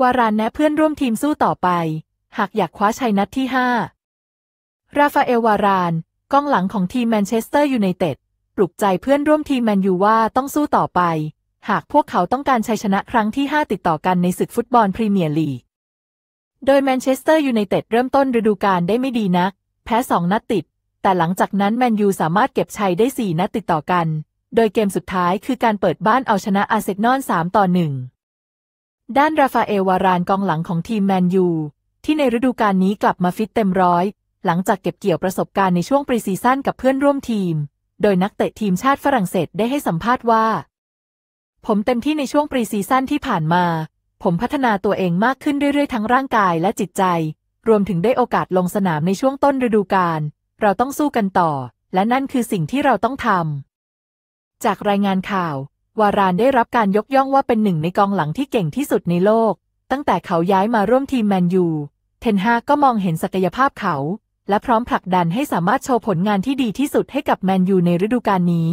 วารานแนะเพื่อนร่วมทีมสู้ต่อไป หากอยากคว้าชัยนัดที่5ราฟาเอลวาราน กองหลังของทีมแมนเชสเตอร์ยูไนเต็ดปลุกใจเพื่อนร่วมทีมแมนยูว่าต้องสู้ต่อไป หากพวกเขาต้องการชัยชนะครั้งที่ 5 ติดต่อกันในศึกฟุตบอลพรีเมียร์ลีก โดยแมนเชสเตอร์ยูไนเต็ดเริ่มต้นฤดูกาลได้ไม่ดีนัก แพ้สองนัดติด แต่หลังจากนั้นแมนยูสามารถเก็บชัยได้ 4นัดติดต่อกัน โดยเกมสุดท้ายคือการเปิดบ้านเอาชนะอาร์เซนอล3ต่อ1ด้านราฟาเอลวารานกองหลังของทีมแมนยูที่ในฤดูกาลนี้กลับมาฟิตเต็มร้อย หลังจากเก็บเกี่ยวประสบการณ์ในช่วงปรีซีซั่นกับเพื่อนร่วมทีม โดยนักเตะทีมชาติฝรั่งเศสได้ให้สัมภาษณ์ว่า ผมเต็มที่ในช่วงปรีซีซั่นที่ผ่านมา ผมพัฒนาตัวเองมากขึ้นเรื่อยๆทั้งร่างกายและจิตใจ รวมถึงได้โอกาสลงสนามในช่วงต้นฤดูกาลเราต้องสู้กันต่อ และนั่นคือสิ่งที่เราต้องทำจากรายงานข่าววารานได้รับการยกย่องว่าเป็นหนึ่งในกองหลังที่เก่งที่สุดในโลก ตั้งแต่เขาย้ายมาร่วมทีมแมนยู เทนฮาก็มองเห็นศักยภาพเขา และพร้อมผลักดันให้สามารถโชว์ผลงานที่ดีที่สุดให้กับแมนยูในฤดูกาลนี้